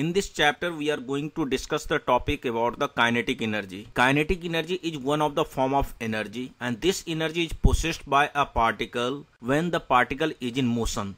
In this chapter, we are going to discuss the topic about the kinetic energy. Kinetic energy is one of the form of energy and this energy is possessed by a particle when the particle is in motion.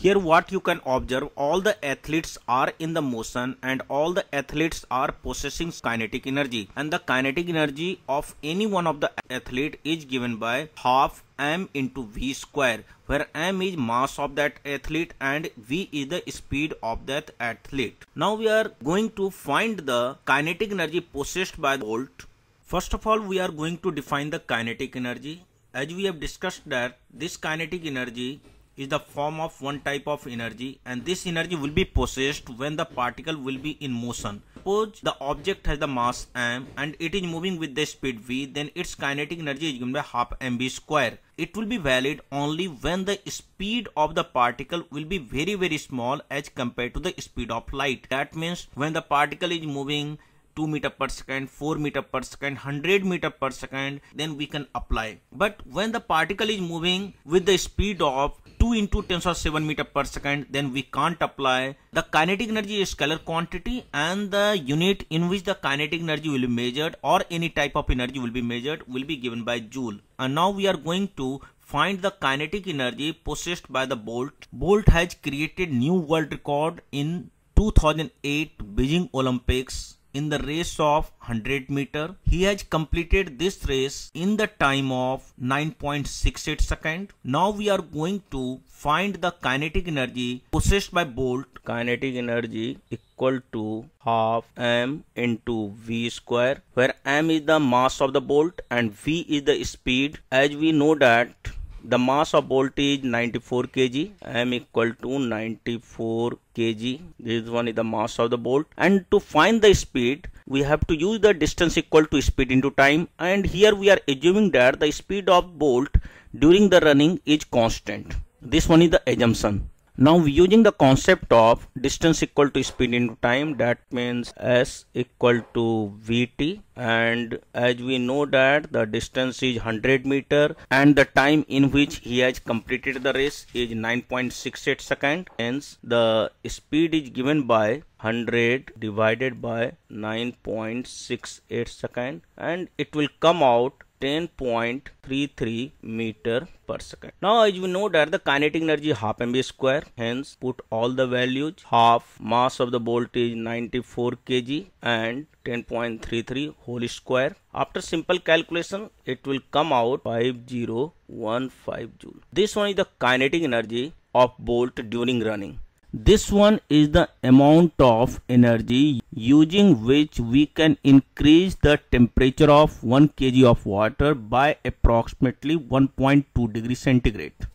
Here what you can observe all the athletes are in the motion and all the athletes are possessing kinetic energy and the kinetic energy of any one of the athlete is given by half m into v square where m is mass of that athlete and v is the speed of that athlete. Now we are going to find the kinetic energy possessed by Bolt. First of all we are going to define the kinetic energy. As we have discussed that this kinetic energy is the form of one type of energy and this energy will be possessed when the particle will be in motion. Suppose the object has the mass m and it is moving with the speed v then its kinetic energy is given by half mv square. It will be valid only when the speed of the particle will be very very small as compared to the speed of light. That means when the particle is moving 2 meter per second 4 meter per second 100 meter per second then we can apply but when the particle is moving with the speed of 2 into 10 or 7 meter per second then we can't apply the kinetic energy is scalar quantity and the unit in which the kinetic energy will be measured or any type of energy will be measured will be given by joule and now we are going to find the kinetic energy possessed by the bolt bolt has created new world record in 2008 beijing olympics in the race of 100 meter. He has completed this race in the time of 9.68 second. Now we are going to find the kinetic energy possessed by Bolt. Kinetic energy equal to half m into v square where m is the mass of the bolt and v is the speed as we know that the mass of voltage 94 kg m equal to 94 kg this one is the mass of the bolt and to find the speed we have to use the distance equal to speed into time and here we are assuming that the speed of bolt during the running is constant this one is the assumption now using the concept of distance equal to speed into time that means s equal to vt and as we know that the distance is 100 meter and the time in which he has completed the race is 9.68 second hence the speed is given by 100 divided by 9.68 second and it will come out 10.33 meter per second. Now as we know that the kinetic energy half mv square hence put all the values half mass of the bolt is 94 kg and 10.33 whole square. After simple calculation it will come out 5015 joule. This one is the kinetic energy of bolt during running. This one is the amount of energy using which we can increase the temperature of 1 kg of water by approximately 1.2 degree centigrade.